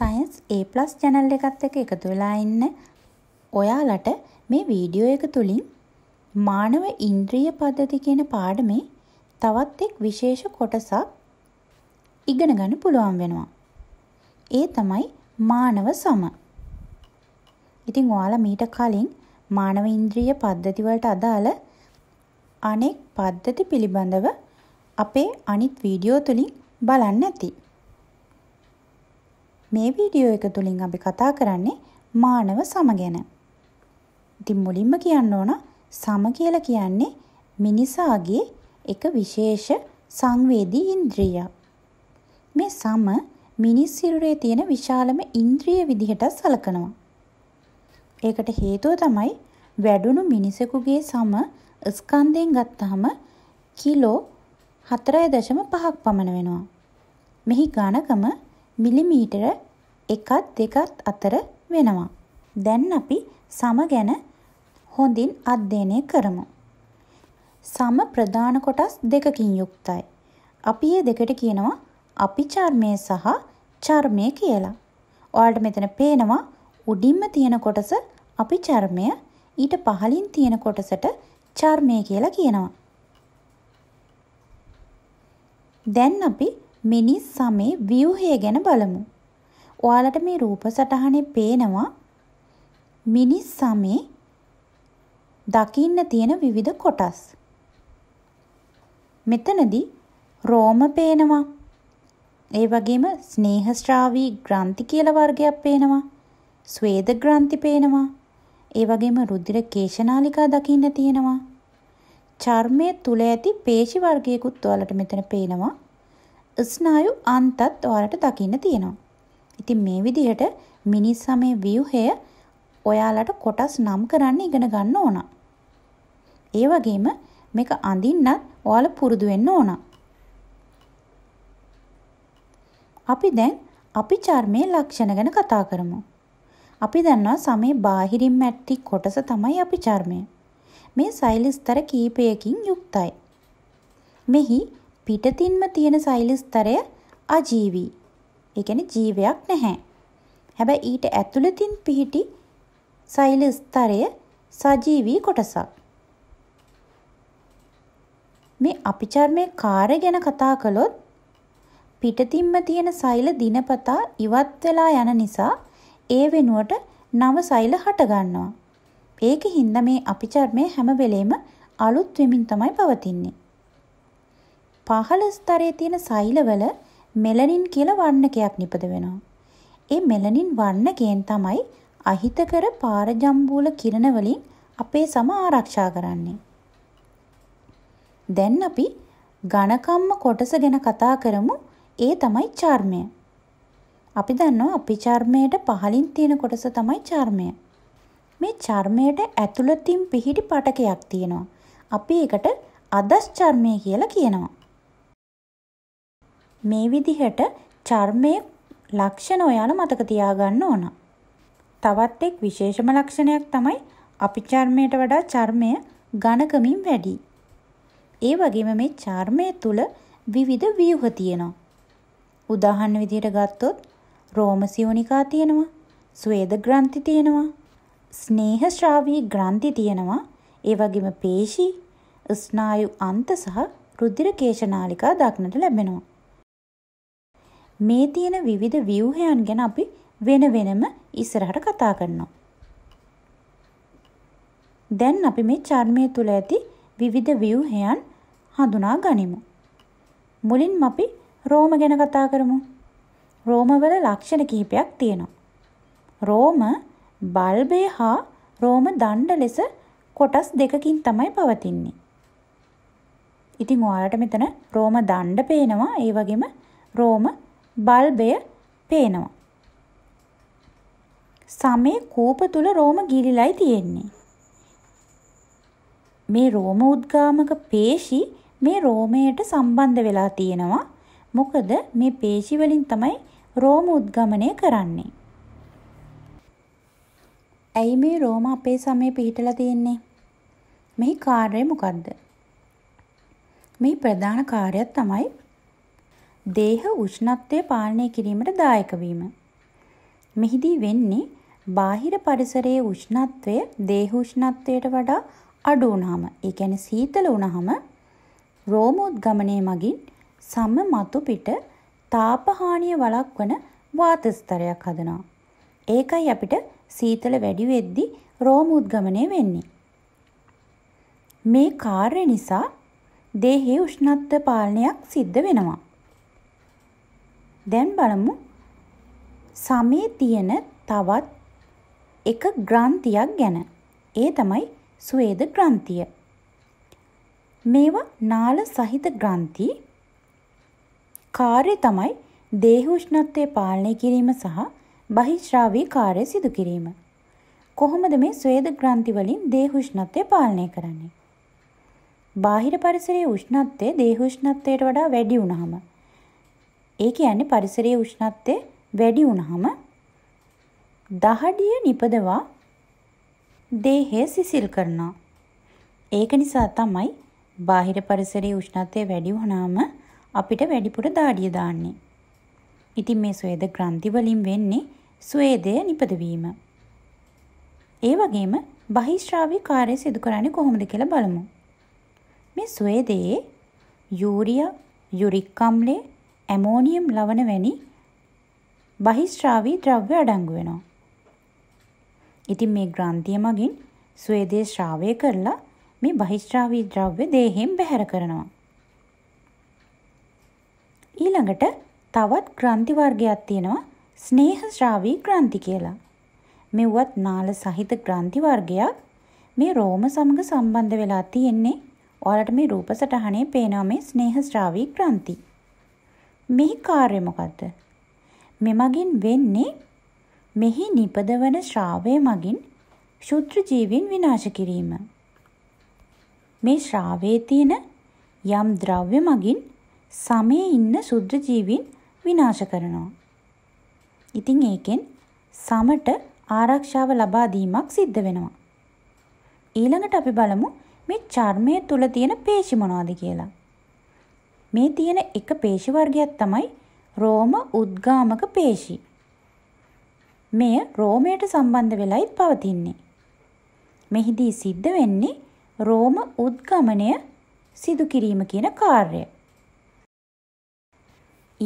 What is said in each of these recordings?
Science ඒ plus channel එකත් එක එකතු වෙලා ඉන්න ඔයාලට මේ වීඩියෝ එක තුලින් මානව ඉන්ද්‍රිය පද්ධති කියන පාඩමේ තවත් එක් විශේෂ කොටසක් ඉගෙන ගන්න පුළුවන් වෙනවා. ඒ තමයි මානව සම. ඉතින් ඔයාලා මීට කලින් මානව ඉන්ද්‍රිය පද්ධති වලට අදාළ අනෙක් පද්ධති පිළිබඳව අපේ අනිත් වීඩියෝ තුලින් බලන්න ඇති. මේ වීඩියෝ එක තුළින් අපි කතා කරන්නේ මානව සම ගැන. ඉතින් මුලින්ම කියන්න ඕන සම කියලා කියන්නේ මිනිසාගේ එක විශේෂ සංවේදී ඉන්ද්‍රියක්. මේ සම මිනිස් සිරුරේ තියෙන විශාලම ඉන්ද්‍රිය විදිහට සලකනවා. ඒකට හේතුව තමයි වැඩුණු මිනිසෙකුගේ සම ස්කන්ධයෙන් ගත්තාම කිලෝ 4.5ක් පමණ වෙනවා. මෙහි ඝනකම මිලිමීටර එකත් දෙකත් අතර වෙනවා. දැන් අපි සම ගැන හොඳින් අධ්‍යයනය කරමු. සම ප්‍රධාන කොටස් දෙකකින් යුක්තයි. අපි මේ දෙකට කියනවා අපිචර්මය සහ චර්මය කියලා. ඔයාලට මෙතන පේනවා උඩින්ම තියෙන කොටස අපිචර්මය ඊට පහලින් තියෙන කොටසට චර්මය කියලා කියනවා. දැන් අපි මිනිස් සමේ ව්‍යුහය ගැන බලමු. ඔයාලට මේ රූප සටහනේ පේනවා මිනිස් සමේ දකින්න තියෙන විවිධ කොටස්. මෙතනදී රෝම පේනවා. ඒ වගේම ස්නේහස්ත්‍රාවී ග්‍රන්ථි කියලා වර්ගයක් පේනවා. ස්වේද ග්‍රන්ථි පේනවා. ඒ වගේම රුධිර කේශනාලිකා දකින්න තියෙනවා. චර්මයේ තුල ඇති පේශි වර්ගයකුත් ඔයාලට මෙතන පේනවා. ස්නායු අන්තත් ඔයාලට දකින්න තියෙනවා. ඉතින් මේ විදිහට මිනිස් සමේ ව්‍යුහය ඔයාලට කොටස් නම් කරන්න ඉගෙන ගන්න ඕන. ඒ වගේම මේක අඳින්නත් ඔයාලා පුරුදු වෙන්න ඕන. අපි දැන් අපි චර්මයේ ලක්ෂණ ගැන කතා කරමු. අපි දන්නවා සමේ බාහිරින් මැටි කොටස තමයි අපි චර්මය. මේ සෛලස්තර කීපයකින් යුක්තයි. මෙහි පිටතින්ම තියෙන සෛලස්තරය අජීවී. ඒ කියන්නේ ජීවයක් නැහැ. හැබැයි ඊට ඇතුළතින් පිහිටි සෛලස්තරය සජීවී කොටසක්. මේ අපිචර්මේ කාර්ය ගැන කතා කළොත් පිටතින්ම තියෙන සෛල දිනපතා ඉවත් වෙලා යන නිසා ඒ වෙනුවට නව සෛල හට ගන්නවා. ඒකෙ හින්දා මේ අපිචර්මේ හැම වෙලේම අලුත් වෙමින් තමයි පවතින්නේ. පහළ ස්තරයේ තියෙන සෛලවල මෙලනින් කියලා වර්ණකයක් නිපද වෙනවා. ඒ මෙලනින් වර්ණකයෙන් තමයි අහිතකර පාරජම්බූල කිරණ වලින් අපේ සම ආරක්ෂා කරන්නේ. දැන් අපි ඝනකම්ම කොටස ගැන කතා කරමු. ඒ තමයි චර්මය. අපි දන්නවා අපි චර්මයට පහලින් තියෙන කොටස තමයි චර්මය. මේ චර්මයට ඇතුළතින් පිහිටි පටකයක් තියෙනවා. අපි ඒකට අදස් චර්මය කියලා කියනවා. මේ විදිහට චර්මයේ ලක්ෂණ ඔයාලා මතක තියාගන්න ඕන. තවත් එක් විශේෂම ලක්ෂණයක් තමයි අපි චර්මයට වඩා චර්මය ඝනකමින් වැඩි. ඒ වගේම මේ චර්මය තුල විවිධ ව්‍යුහ තියෙනවා. උදාහරණ විදිහට ගත්තොත් රෝම සියුනිකා තියෙනවා, ස්වේද ග්‍රන්ථි තියෙනවා, ස්නේහ ශ්‍රාවී ග්‍රන්ථි තියෙනවා, ඒ වගේම පේශී, ස්නායු අන්ත සහ රුධිර කේශනාලිකා දක්නට ලැබෙනවා. මේ තියෙන විවිධ ව්‍යුහයන් ගැන අපි වෙන වෙනම ඉස්සරහට කතා කරනවා. දැන් අපි මේ චර්මය තුළ ඇති විවිධ ව්‍යුහයන් හඳුනා ගනිමු. මුලින්ම අපි රෝම ගැන කතා කරමු. රෝමවල ලක්ෂණ කිහිපයක් තියෙනවා. රෝම බල්බය හා රෝම දණ්ඩ ලෙස කොටස් දෙකකින් තමයි පවතින්නේ. ඉතින් ඔයාලට මෙතන රෝම දණ්ඩ පේනවා ඒ වගේම රෝම බල්බය පේනවා. සමේ කූප තුල රෝම ගිලිලයි තියෙන්නේ. මේ රෝම උද්ගාමක පේශි මේ රෝමයට සම්බන්ධ වෙලා තියෙනවා. මොකද මේ පේශි වලින් තමයි රෝම උද්ගමනය කරන්නේ. ඇයි මේ රෝම අපේ සමේ පිහිටලා තියෙන්නේ? මෙහි කාර්යය මොකද්ද? මේ ප්‍රධාන කාර්යය තමයි දේහ උෂ්ණත්වය පාලනය කිරීමට දායක වීම. මෙහිදී වෙන්නේ බාහිර පරිසරයේ උෂ්ණත්වය දේහ උෂ්ණත්වයට වඩා අඩු වුණාම, ඒ කියන්නේ සීතල වුණාම රෝමෝද්ගමනයේ මගින් සම මතු පිට තාපහානිය වළක්වන වාත ස්තරයක් හදනවා. ඒකයි අපිට සීතල වැඩි වෙද්දී රෝමෝද්ගමනය වෙන්නේ. මේ කාර්ය නිසා දේහයේ උෂ්ණත්ව පාලනයක් සිද්ධ වෙනවා. දැන් බලමු සමේ තියෙන තවත් එක ග්‍රන්ථියක් ගැන. ඒ තමයි ස්වේද ග්‍රන්ථිය. මේවා නාල සහිත ග්‍රන්ථි කාර්ය තමයි දේහ උෂ්ණත්වය පාලනය කිරීම සහ බහිශ්‍රාවී කාර්ය සිදු කිරීම. කොහොමද මේ ස්වේද ග්‍රන්ථි වලින් දේහ උෂ්ණත්වය පාලනය කරන්නේ? බාහිර පරිසරයේ උෂ්ණත්වය දේහ උෂ්ණත්වයට වඩා වැඩි වුණාම ඒ කියන්නේ පරිසරයේ උෂ්ණත්වය වැඩි වුණාම දහඩිය නිපදවා දේහය සිසිල් කරනවා. ඒක නිසා තමයි බාහිර පරිසරයේ උෂ්ණත්වය වැඩි වුණාම අපිට වැඩිපුර දාඩිය දාන්නේ. ඉතින් මේ ස්වේද ග්‍රන්ථි වලින් වෙන්නේ ස්වේදය නිපදවීම. ඒ වගේම බහිශ්‍රාවී කාර්යය සිදු කරන්නේ කොහොමද කියලා බලමු. මේ ස්වේදයේ යූරියා යුරික් අම්ලයේ ඇමෝනියම් ලවණ වැනි බහිස්ත්‍රාවී ද්‍රව්‍ය අඩංගු වෙනවා. ඉතින් මේ ග්‍රන්ථිය මගින් ස්වේදේ ශ්‍රාවය කරලා මේ බහිස්ත්‍රාවී ද්‍රව්‍ය දේහයෙන් බැහැර කරනවා. ඊළඟට තවත් ග්‍රන්ථි වර්ගයක් තියෙනවා ස්නේහ ශ්‍රාවී ග්‍රන්ථි කියලා. මෙවුවත් නාල සහිත ග්‍රන්ථි වර්ගයක් මේ රෝම සමග සම්බන්ධ වෙලා තියෙන්නේ. ඔයාලට මේ රූප සටහනේ පේනවා මේ ස්නේහ ශ්‍රාවී ග්‍රන්ථි. මෙහි කාර්යය මොකක්ද? මෙමගින් වෙන්නේ මෙහි නිපදවන ශ්‍රාවය මගින් ශුද්‍ර ජීවීන් විනාශ කිරීම. මේ ශ්‍රාවයේ තියෙන යම් ද්‍රව්‍ය මගින් සමේ ඉන්න ශුද්‍ර ජීවීන් විනාශ කරනවා. ඉතින් ඒකෙන් සමට ආරක්ෂාව ලබා දීමක් සිද්ධ වෙනවා. ඊළඟට අපි බලමු මේ චර්මයේ තුල තියෙන පේශි මොනවද කියලා. මේ තියෙන එක පේශි වර්ගයක් තමයි රෝම උද්ගාමක පේශි. මෙය රෝමයට සම්බන්ධ වෙලයිත් පවතින්නේ. මෙහිදී සිද්ධ වෙන්නේ රෝම උද්ගමනය සිදු කිරීම කියන කාර්යය.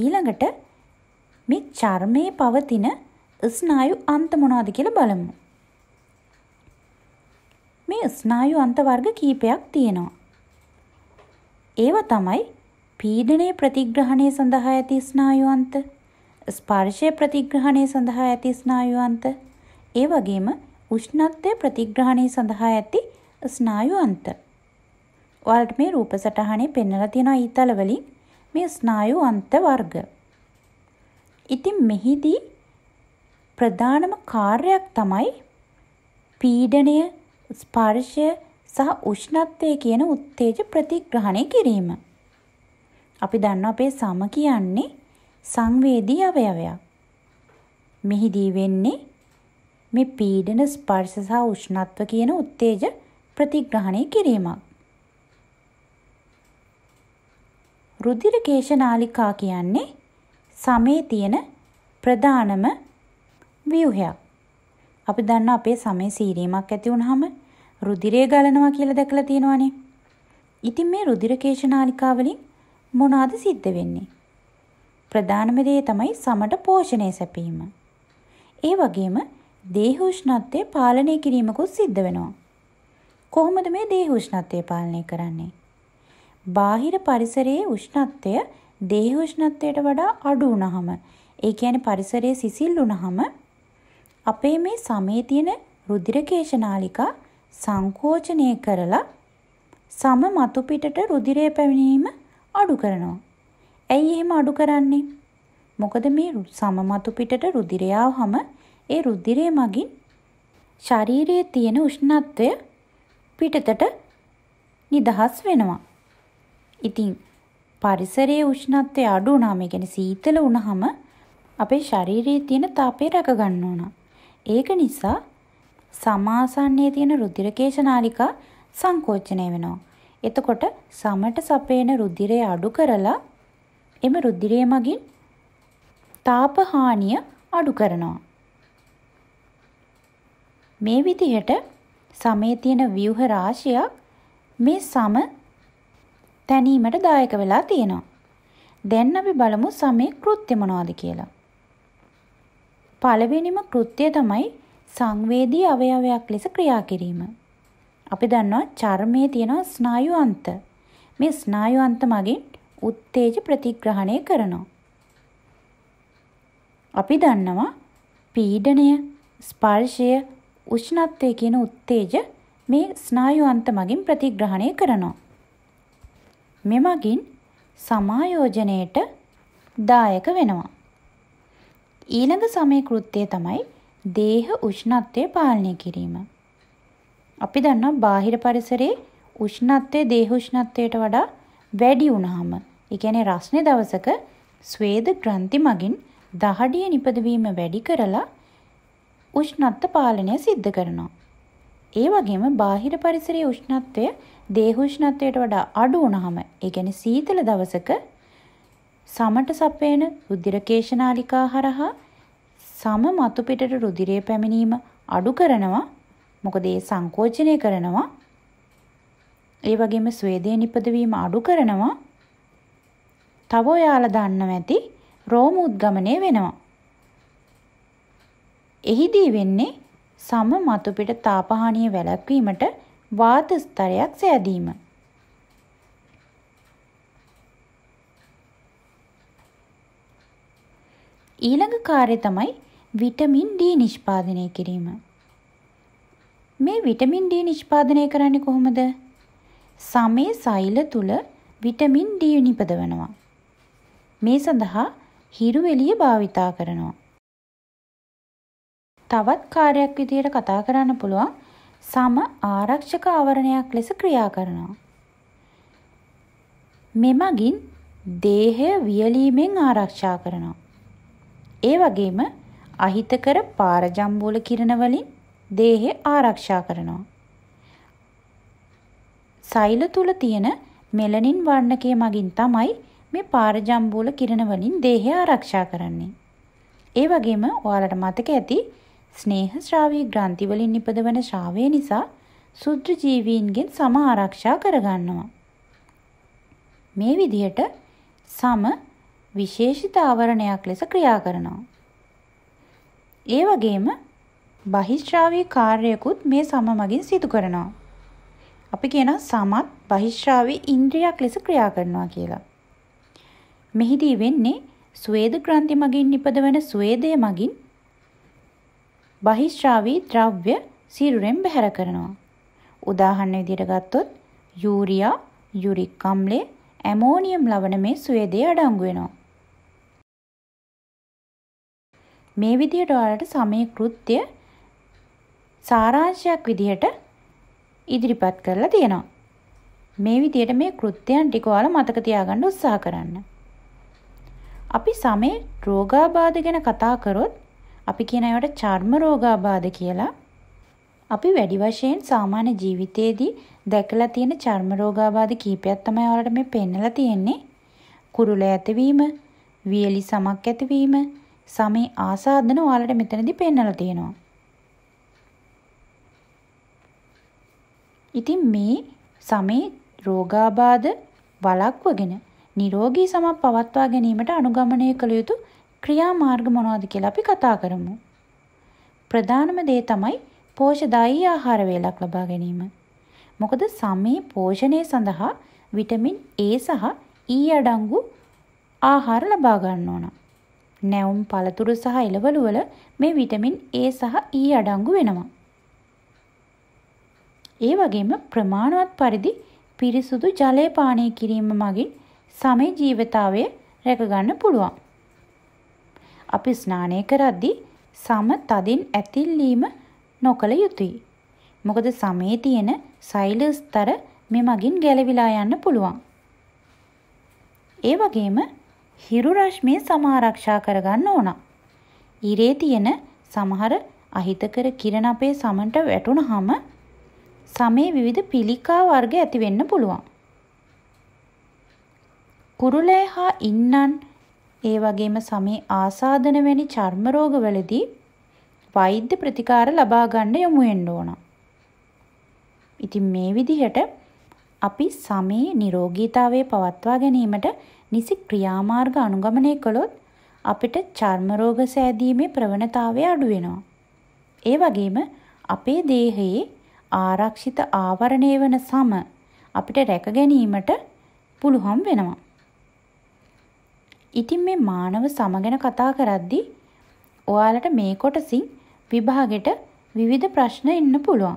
ඊළඟට මේ චර්මයේ පවතින ස්නායු අන්ත මොනවාද කියලා බලමු. මේ ස්නායු අන්ත වර්ග කීපයක් තියෙනවා. ඒවා තමයි පීඩනය ප්‍රතිග්‍රහණය සඳහා ඇති ස්නායුවන්ත ස්පර්ශය ප්‍රතිග්‍රහණය සඳහා ඇති ස්නායුවන්ත ඒ වගේම උෂ්ණත්වය ප්‍රතිග්‍රහණය සඳහා ඇති ස්නායුවන්ත ඔයාලට මේ රූප සටහනේ පෙන්වලා තියෙන ඊතල වලින් මේ ස්නායුවන්ත වර්ග ඉතින් මෙහිදී ප්‍රධානම කාර්යයක් තමයි පීඩනය ස්පර්ශය සහ උෂ්ණත්වය කියන උත්තේජ ප්‍රතිග්‍රහණය කිරීම. අපි දන්න අපේ සම කියන්නේ සංවේදී අවයවයක්. මෙහිදී වෙන්නේ මේ පීඩන ස්පර්ශ සහ උෂ්ණත්ව කියන උත්තේජ ප්‍රතිග්‍රහණය කිරීමක්. රුධිර කේශනාලිකා කියන්නේ සමේ තියෙන ප්‍රධානම ව්‍යුහයක්. අපි දන්න අපේ සමේ සීරීමක් ඇති වුනහම රුධිරය ගලනවා කියලා දැකලා තියෙනවානේ. ඉතින් මේ රුධිර කේශනාලිකා වලින් මොනවාද සිද්ධ වෙන්නේ? ප්‍රධානම දේ තමයි සමට පෝෂණය සැපීම. ඒ වගේම දේහ උෂ්ණත්වය පාලනය කිරීමකුත් සිද්ධ වෙනවා. කොහොමද මේ දේහ උෂ්ණත්වය පාලනය කරන්නේ? බාහිර පරිසරයේ උෂ්ණත්වය දේහ උෂ්ණත්වයට වඩා අඩු වුණහම, ඒ කියන්නේ පරිසරයේ සිසිල් වුණහම අපේ මේ සමේ තියෙන රුධිර කේශනාලිකා සංකෝචනය කරලා සම මතු පිටට රුධිරය පැමිණීම අඩු කරනවා. ඇයි එහෙම අඩු කරන්නේ? මොකද මේ සමමතු පිටට රුධිරය ආවම ඒ රුධිරය මගින් ශරීරයේ තියෙන උෂ්ණත්වය පිටතට නිදහස් වෙනවා. ඉතින් පරිසරයේ උෂ්ණත්වය අඩු වුණාම, ඒ කියන්නේ සීතල වුණාම අපේ ශරීරයේ තියෙන තාපය රැක ගන්න ඕන. ඒක නිසා සමාසන්නයේ තියෙන රුධිර කේශ නාලිකා සංකෝචනය වෙනවා. එතකොට සමට සපේන රුධිරය අඩු කරලා එම රුධිරය මගින් තාපහානිය අඩු කරනවා. මේ විදිහට සමේ තියෙන ව්‍යුහ රාශියක් මේ සම තැනීමට දායක වෙලා තියෙනවා. දැන් අපි බලමු සමේ කෘත්‍ය මොනවද කියලා. පළවෙනිම කෘත්‍යය තමයි සංවේදී අවයවයක් ලෙස ක්‍රියා කිරීම. අපි දන්නවා චර්මයේ තියෙනවා ස්නායු අන්ත. මේ ස්නායු අන්ත මගින් උත්තේජ ප්‍රතිග්‍රහණය කරනවා. අපි දන්නවා පීඩණය, ස්පර්ශය, උෂ්ණත්වය කියන උත්තේජ මේ ස්නායු අන්ත මගින් ප්‍රතිග්‍රහණය කරනවා. මෙමගින් සමායෝජනයට දායක වෙනවා. ඊළඟ සමේ කෘත්‍යය තමයි දේහ උෂ්ණත්වය පාලනය කිරීම. අපි දන්නවා බාහිර පරිසරයේ උෂ්ණත්වය දේහ උෂ්ණත්වයට වඩා වැඩි වුණාම ඒ කියන්නේ රස්නේ දවසක ස්වේද ග්‍රන්ථි මගින් දහඩිය නිපදවීම වැඩි කරලා උෂ්ණත්ව පාලනය සිද්ධ කරනවා. ඒ වගේම බාහිර පරිසරයේ උෂ්ණත්වය දේහ උෂ්ණත්වයට වඩා අඩු වුණාම ඒ කියන්නේ සීතල දවසක සමට සපේන රුධිර කේශනාලිකා හරහා සම මතු පිටට රුධිරය පැමිණීම අඩු කරනවා මොකද ඒ සංකෝචනය කරනවා. ඒ වගේම ස්වේදය නිපදවීම අඩු කරනවා. තව ඔයාලා දන්නව ඇති රෝම උද්ගමනය වෙනවා. එහිදී වෙන්නේ සම මතුපිට තාපහානිය වැළැක්වීමට වාත ස්තරයක් සෑදීම. ඊළඟ කාර්යය තමයි විටමින් D නිෂ්පාදනය කිරීම. මේ විටමින් D නිෂ්පාදනය කරන්නේ කොහොමද? සමේ සෛල තුල විටමින් D නිපදවනවා. මේ සඳහා හිරු එළිය භාවිතා කරනවා. තවත් කාර්යයක් විදියට කතා කරන්න පුළුවන් සම ආරක්ෂක ආවරණයක් ලෙස ක්‍රියා කරනවා. මෙමගින් දේහය වියලීමෙන් ආරක්ෂා කරනවා. ඒ වගේම අහිතකර පාරජම්බෝල කිරණ වලින් දේහය ආරක්ෂා කරනවා. සෛල තුල තියෙන මෙලනින් වර්ණකය මගින් තමයි මේ පාරජම්බූල කිරණ වලින් දේහය ආරක්ෂා කරන්නේ. ඒ වගේම ඔයාලට මතක ඇති ස්නේහ ශ්‍රාවී ග්‍රන්ථි වලින් නිපදවන ශ්‍රාවය නිසා සුද්ධ ජීවීන්ගෙන් සම ආරක්ෂා කරගන්නවා. මේ විදිහට සම විශේෂිත ආවරණයක් ලෙස ක්‍රියා කරනවා. ඒ වගේම බහිශ්‍රාවී කාර්යකුත් මේ සම මගින් සිදු කරනවා. අපි කියනවා සමත් බහිශ්‍රාවී ඉන්ද්‍රියක් ලෙස ක්‍රියා කරනවා කියලා. මෙහිදී වෙන්නේ ස්වේද ග්‍රන්ථි මගින් නිපදවන ස්වේදයේ මගින් බහිශ්‍රාවී ද්‍රව්‍ය සිරුරෙන් බැහැර කරනවා. උදාහරණ විදිහට ගත්තොත් යූරියා, යුරික් අම්ලය, ඇමෝනියම් ලවණ මේ ස්වේදයේ අඩංගු වෙනවා. මේ විදිහට ඔයාලට සමේ කෘත්‍ය සාරාංශයක් විදිහට ඉදිරිපත් කරලා තියෙනවා. මේ විදිහට මේ කෘත්‍යයන් ටික ඔයාලා මතක තියාගන්න උත්සාහ කරන්න. අපි සමේ රෝගාබාධ ගැන කතා කරොත් අපි කියන ඒවට චර්ම රෝගාබාධ කියලා. අපි වැඩි වශයෙන් සාමාන්‍ය ජීවිතයේදී දැකලා තියෙන චර්ම රෝගාබාධ කීපයක් තමයි ඔයාලට මේ පෙන්නලා තියෙන්නේ. කුරුල ඇතිවීම, වියලි සමක් ඇතිවීම, සමේ ආසාදන ඔයාලට මෙතනදී පෙන්නලා තියෙනවා. ඉතින් මේ සමේ රෝගාබාධ වළක්වගෙන නිරෝගී සමක් පවත්වා ගැනීමට අනුගමනය කළ යුතු ක්‍රියාමාර්ග මොනවද කියලා අපි කතා කරමු. ප්‍රධානම දේ තමයි පෝෂදායී ආහාර වේලක් ලබා ගැනීම. මොකද සමේ පෝෂණය සඳහා විටමින් A සහ E අඩංගු ආහාර ලබා ගන්න ඕන. නැවුම් පළතුරු සහ එළවලු වල මේ විටමින් A සහ E අඩංගු වෙනවා. ඒ වගේම ප්‍රමාණවත් පරිදි පිරිසුදු ජලය පානය කිරීම මගින් සමේ ජීවිතාවය රැකගන්න පුළුවන්. අපි ස්නානය කරද්දී සම තදින් ඇතිල්ලීම නොකළ යුතුයි. මොකද සමේ තියෙන සෛලස්තර මෙමගින් ගැලවිලා යන්න පුළුවන්. ඒ වගේම හිරු රශ්මිය සමාරක්ෂා කරගන්න ඕන. ඉරේ තියෙන සමහර අහිතකර කිරණ අපේ සමන්ට වැටුණහම සමේ විවිධ පිළිකා වර්ග ඇති වෙන්න පුළුවන්. කුරුලය හා ඉන්නන් ඒ වගේම සමේ ආසාදන වැනි චර්ම රෝගවලදී වෛද්‍ය ප්‍රතිකාර ලබා ගන්න යොමු වෙන්න ඕන. ඉතින් මේ විදිහට අපි සමේ නිරෝගීතාවය පවත්වා ගැනීමට නිසි ක්‍රියාමාර්ග අනුගමනය කළොත් අපිට චර්ම රෝග සෑදීමේ ප්‍රවණතාවය අඩු වෙනවා. ඒ වගේම අපේ දේහයේ ආරක්ෂිත ආවරණය වන සම අපිට රැක ගැනීමට පුළුවන් වෙනවා. ඉතින් මේ මානව සමගෙන කතා කරද්දි ඔයාලට මේ කොටසින් විභාගෙට විවිධ ප්‍රශ්න එන්න පුළුවන්.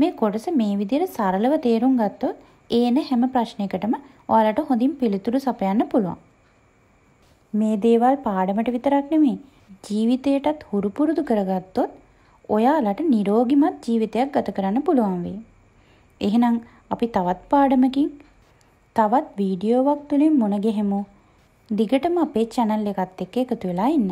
මේ කොටස මේ විදිහට සරලව තේරුම් ගත්තොත් ඒන හැම ප්‍රශ්නයකටම ඔයාලට හොඳින් පිළිතුරු සපයන්න පුළුවන්. මේ දේවල් පාඩමට විතරක් නෙමෙයි ජීවිතයටත් හුරු පුරුදු කරගත්තොත් ඔයාලට නිරෝගිමත් ජීවිතයක් ගත කරන්න පුළුවන් වෙයි. එහෙනම් අපි තවත් පාඩමකින් තවත් වීඩියෝවක් තුලින් මුණ ගැහෙමු. දිගටම අපේ channel එකත් එක්ක එකතු වෙලා ඉන්න.